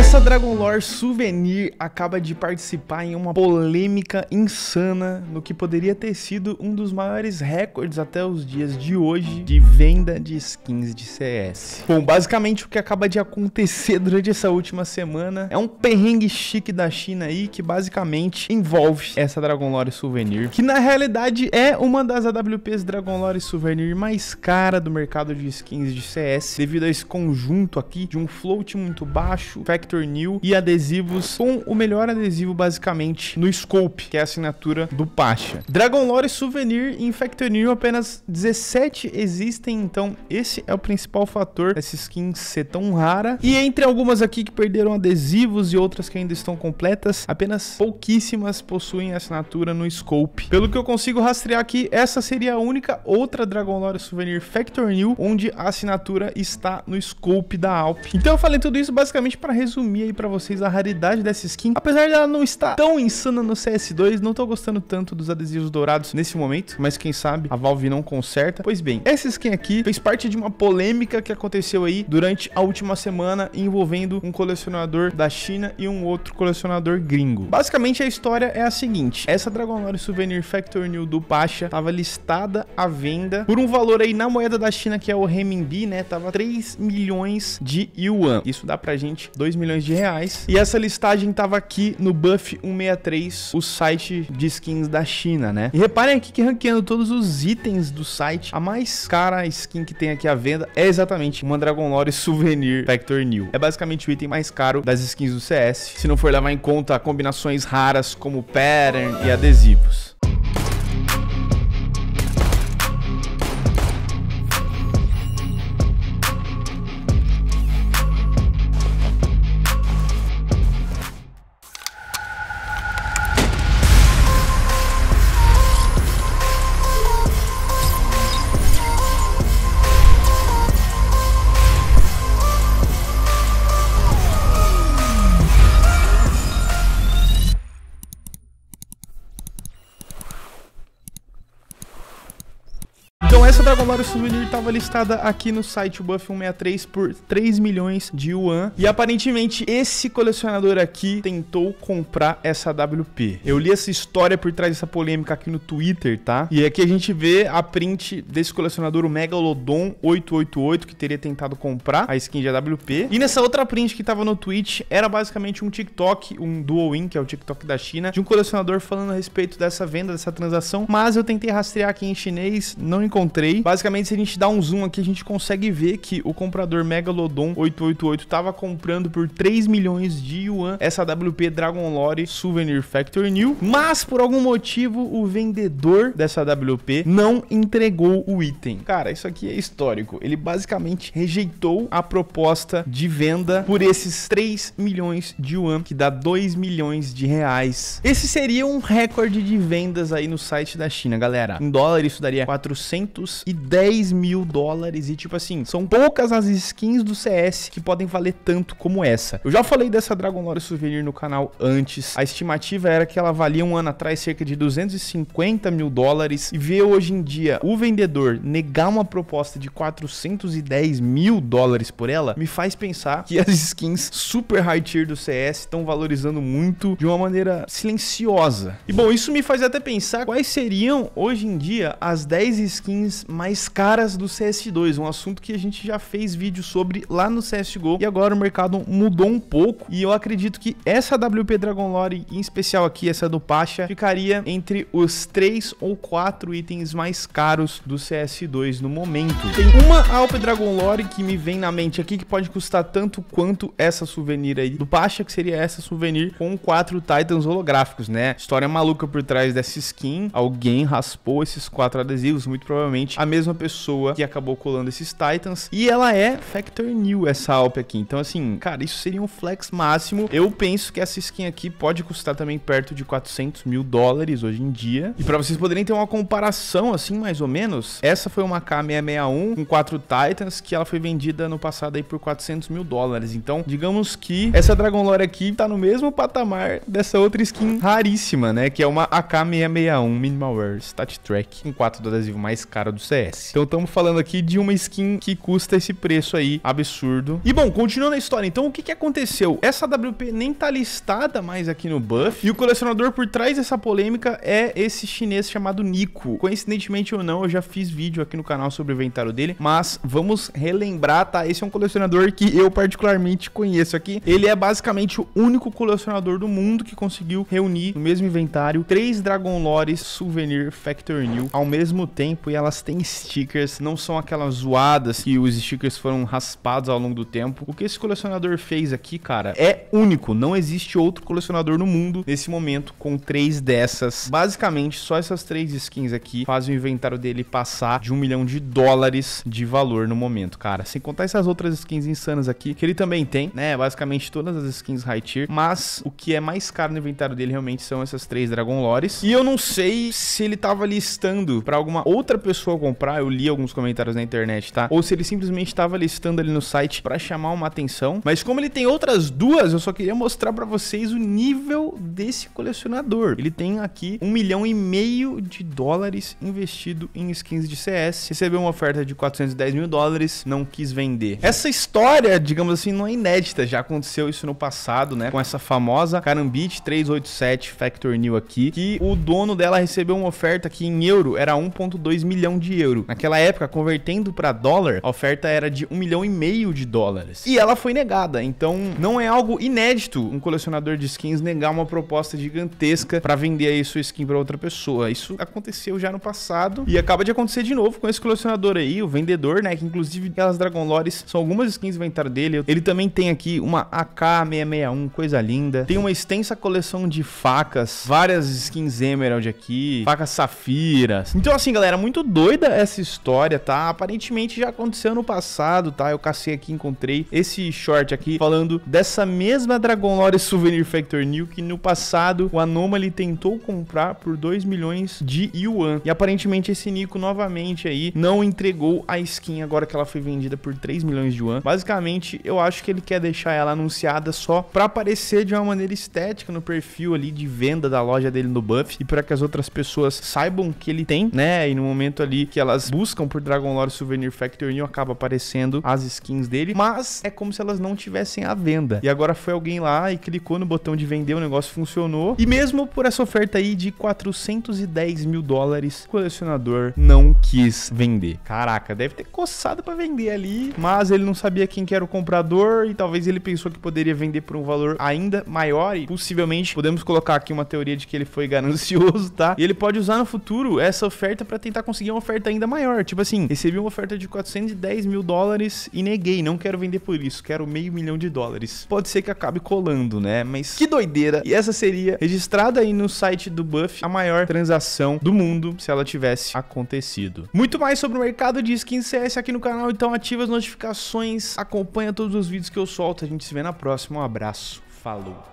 Essa Dragon Lore Souvenir acaba de participar em uma polêmica insana no que poderia ter sido um dos maiores recordes até os dias de hoje de venda de skins de CS. Bom, basicamente o que acaba de acontecer durante essa última semana é um perrengue chique da China aí que basicamente envolve essa Dragon Lore Souvenir, que na realidade é uma das AWPs Dragon Lore Souvenir mais cara do mercado de skins de CS, devido a esse conjunto aqui de um float muito baixo, fact Factor New e adesivos com o melhor adesivo basicamente no Scope, que é a assinatura do Pacha. Dragon Lore Souvenir e Factor New apenas 17 existem, então esse é o principal fator dessa skin ser tão rara. E entre algumas aqui que perderam adesivos e outras que ainda estão completas, apenas pouquíssimas possuem assinatura no Scope. Pelo que eu consigo rastrear aqui, essa seria a única outra Dragon Lore Souvenir Factor New onde a assinatura está no Scope da Alp. Então eu falei tudo isso basicamente para resumir resumir aí pra vocês a raridade dessa skin. Apesar dela não estar tão insana no CS2, não tô gostando tanto dos adesivos dourados nesse momento, mas quem sabe a Valve não conserta. Pois bem, essa skin aqui fez parte de uma polêmica que aconteceu aí durante a última semana envolvendo um colecionador da China e um outro colecionador gringo. Basicamente a história é a seguinte, essa Dragon Lore Souvenir Factor New do Pacha tava listada à venda por um valor aí na moeda da China que é o renminbi, né, tava 3 milhões de yuan. Isso dá pra gente 2 milhões milhões de reais. E essa listagem estava aqui no Buff 163, o site de skins da China, né? E reparem aqui que ranqueando todos os itens do site, a mais cara skin que tem aqui à venda é exatamente uma Dragon Lore Souvenir Factor New. É basicamente o item mais caro das skins do CS, se não for levar em conta combinações raras como pattern e adesivos. essa Dragon Ball Souvenir estava listada aqui no site Buff 163 por 3 milhões de yuan. E aparentemente esse colecionador aqui tentou comprar essa WP. Eu li essa história por trás dessa polêmica aqui no Twitter, tá? E aqui a gente vê a print desse colecionador, o Megalodon 888, que teria tentado comprar a skin de AWP. E nessa outra print que estava no Twitch, era basicamente um TikTok, um Duowin, que é o TikTok da China, de um colecionador falando a respeito dessa venda, dessa transação. Mas eu tentei rastrear aqui em chinês, não encontrei Basicamente, se a gente dá um zoom aqui, a gente consegue ver que o comprador Megalodon 888 estava comprando por 3 milhões de yuan essa WP Dragon Lore Souvenir Factory New, mas por algum motivo o vendedor dessa WP não entregou o item. Cara, isso aqui é histórico. Ele basicamente rejeitou a proposta de venda por esses 3 milhões de yuan, que dá 2 milhões de reais. Esse seria um recorde de vendas aí no site da China, galera. Em dólar isso daria 400 e 10 mil dólares. E tipo assim, são poucas as skins do CS que podem valer tanto como essa. Eu já falei dessa Dragon Lore Souvenir no canal antes. A estimativa era que ela valia um ano atrás cerca de 250 mil dólares. E ver hoje em dia o vendedor negar uma proposta de 410 mil dólares por ela, me faz pensar que as skins super high tier do CS estão valorizando muito de uma maneira silenciosa. E bom, isso me faz até pensar quais seriam hoje em dia as 10 skins mais caras do CS2, um assunto que a gente já fez vídeo sobre lá no CSGO e agora o mercado mudou um pouco e eu acredito que essa WP Dragon Lore, em especial aqui, essa do Pacha, ficaria entre os três ou quatro itens mais caros do CS2 no momento. Tem uma Alp Dragon Lore que me vem na mente aqui que pode custar tanto quanto essa souvenir aí do Pacha, que seria essa souvenir com quatro Titans holográficos, né? História maluca por trás dessa skin, alguém raspou esses quatro adesivos, muito provavelmente provavelmente a mesma pessoa que acabou colando esses Titans. E ela é Factor New, essa Alp aqui. Então, assim, cara, isso seria um flex máximo. Eu penso que essa skin aqui pode custar também perto de 400 mil dólares hoje em dia. E pra vocês poderem ter uma comparação, assim, mais ou menos, essa foi uma K661 com 4 Titans que ela foi vendida no passado aí por 400 mil dólares. Então, digamos que essa Dragon Lore aqui tá no mesmo patamar dessa outra skin raríssima, né? Que é uma AK661 Minimal Wear Stat Track com 4 do adesivo mais caro cara do CS. Então estamos falando aqui de uma skin que custa esse preço aí absurdo. E bom, continuando a história, então o que, que aconteceu? Essa WP nem tá listada mais aqui no buff. E o colecionador por trás dessa polêmica é esse chinês chamado Nico. Coincidentemente ou não, eu já fiz vídeo aqui no canal sobre o inventário dele, mas vamos relembrar, tá? Esse é um colecionador que eu particularmente conheço aqui. Ele é basicamente o único colecionador do mundo que conseguiu reunir no mesmo inventário três Dragon Lores Souvenir Factor New ao mesmo tempo e elas tem têm stickers, não são aquelas zoadas que os stickers foram raspados ao longo do tempo. O que esse colecionador fez aqui, cara, é único. Não existe outro colecionador no mundo nesse momento com três dessas. Basicamente, só essas três skins aqui fazem o inventário dele passar de um milhão de dólares de valor no momento, cara. Sem contar essas outras skins insanas aqui, que ele também tem, né? Basicamente todas as skins high tier, mas o que é mais caro no inventário dele realmente são essas três Dragon Lores. E eu não sei se ele tava listando para alguma outra pessoa buscou comprar, eu li alguns comentários na internet, tá? Ou se ele simplesmente estava listando ali no site para chamar uma atenção. Mas como ele tem outras duas, eu só queria mostrar para vocês o nível desse colecionador. Ele tem aqui um milhão e meio de dólares investido em skins de CS. Recebeu uma oferta de 410 mil dólares, não quis vender. Essa história, digamos assim, não é inédita. Já aconteceu isso no passado, né? Com essa famosa Carambit 387 Factor New aqui, que o dono dela recebeu uma oferta que em euro era 1.2 milhão de euro. Naquela época, convertendo para dólar, a oferta era de um milhão e meio de dólares. E ela foi negada, então não é algo inédito um colecionador de skins negar uma proposta gigantesca para vender aí sua skin para outra pessoa. Isso aconteceu já no passado e acaba de acontecer de novo com esse colecionador aí, o vendedor, né, que inclusive aquelas Dragon Lores são algumas skins do dele. Ele também tem aqui uma AK661, coisa linda. Tem uma extensa coleção de facas, várias skins Emerald aqui, facas safiras. Então assim, galera, muito doido doida essa história, tá? Aparentemente já aconteceu no passado, tá? Eu cacei aqui, encontrei esse short aqui falando dessa mesma Dragon Lore Souvenir Factor New que no passado o Anomaly tentou comprar por 2 milhões de yuan. E aparentemente esse Nico novamente aí não entregou a skin agora que ela foi vendida por 3 milhões de yuan. Basicamente, eu acho que ele quer deixar ela anunciada só para aparecer de uma maneira estética no perfil ali de venda da loja dele no Buff e para que as outras pessoas saibam que ele tem, né? E no momento ali que elas buscam por Dragon Lore Souvenir Factory e acaba aparecendo as skins dele, mas é como se elas não tivessem à venda. E agora foi alguém lá e clicou no botão de vender, o negócio funcionou. E mesmo por essa oferta aí de 410 mil dólares, o colecionador não quis vender. Caraca, deve ter coçado para vender ali, mas ele não sabia quem que era o comprador e talvez ele pensou que poderia vender por um valor ainda maior e possivelmente podemos colocar aqui uma teoria de que ele foi ganancioso, tá? E ele pode usar no futuro essa oferta para tentar conseguir uma oferta oferta ainda maior. Tipo assim, recebi uma oferta de 410 mil dólares e neguei. Não quero vender por isso, quero meio milhão de dólares. Pode ser que acabe colando, né? Mas que doideira. E essa seria registrada aí no site do Buff a maior transação do mundo se ela tivesse acontecido. Muito mais sobre o mercado de skins CS aqui no canal, então ativa as notificações, acompanha todos os vídeos que eu solto. A gente se vê na próxima. Um abraço. Falou.